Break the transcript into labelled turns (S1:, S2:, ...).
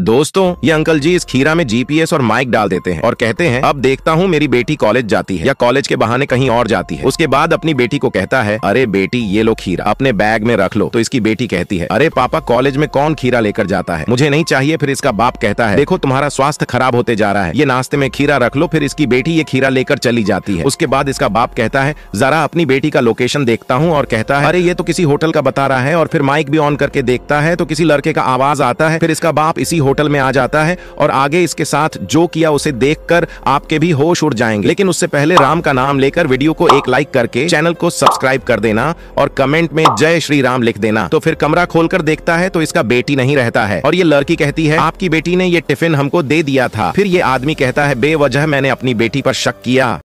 S1: दोस्तों ये अंकल जी इस खीरा में जीपीएस और माइक डाल देते हैं और कहते हैं अब देखता हूँ मेरी बेटी कॉलेज जाती है या कॉलेज के बहाने कहीं और जाती है उसके बाद अपनी बेटी को कहता है अरे बेटी ये लो खीरा अपने बैग में रख लो तो इसकी बेटी कहती है अरे पापा कॉलेज में कौन खीरा लेकर जाता है
S2: मुझे नहीं चाहिए
S1: फिर इसका बाप कहता है देखो तुम्हारा स्वास्थ्य खराब होते जा रहा है ये नाश्ते में खीरा रख लो फिर इसकी बेटी ये खीरा लेकर चली जाती है उसके बाद इसका बाप कहता है जरा अपनी बेटी का लोकेशन देखता हूँ और कहता है अरे ये तो किसी होटल का बता रहा है और फिर माइक भी ऑन करके देखता है तो किसी लड़के का आवाज आता है फिर इसका बाप इसी होटल में आ जाता है और आगे इसके साथ जो किया उसे कर आपके भी होश उड़ जाएंगे लेकिन उससे पहले राम का नाम लेकर वीडियो को एक लाइक करके चैनल को सब्सक्राइब कर देना और कमेंट में जय श्री राम लिख देना तो फिर कमरा खोल देखता है तो इसका बेटी नहीं रहता है और ये लड़की कहती है
S3: आपकी बेटी ने ये टिफिन हमको दे दिया था फिर ये आदमी कहता है बेवजह मैंने अपनी बेटी पर शक किया